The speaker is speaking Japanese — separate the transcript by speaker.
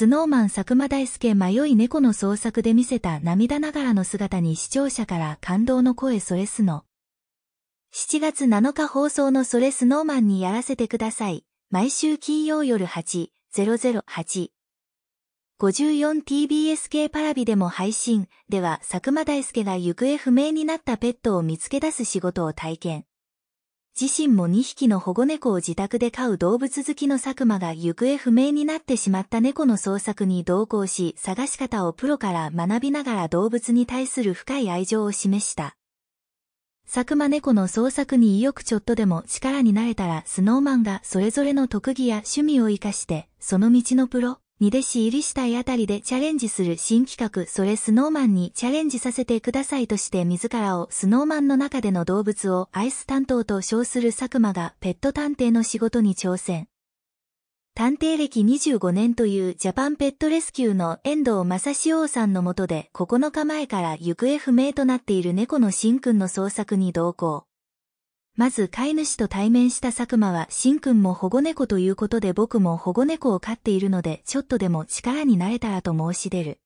Speaker 1: スノーマン佐久間大介迷い猫の創作で見せた涙ながらの姿に視聴者から感動の声それすの。7月7日放送のそれスノーマンにやらせてください。毎週金曜夜8、008。54TBS 系パラビでも配信では佐久間大介が行方不明になったペットを見つけ出す仕事を体験。自身も2匹の保護猫を自宅で飼う動物好きの佐久間が行方不明になってしまった猫の捜索に同行し、探し方をプロから学びながら動物に対する深い愛情を示した。佐久間猫の創作に意欲ちょっとでも力になれたらスノーマンがそれぞれの特技や趣味を活かして、その道のプロ、2弟子入りしたいあたりでチャレンジする新企画、それスノーマンにチャレンジさせてくださいとして自らをスノーマンの中での動物をアイス担当と称する佐久間がペット探偵の仕事に挑戦。探偵歴25年というジャパンペットレスキューの遠藤正志王さんのもとで9日前から行方不明となっている猫のしんくんの捜索に同行。まず飼い主と対面した佐久間は、しんくんも保護猫ということで僕も保護猫を飼っているので、ちょっとでも力になれたらと申し出る。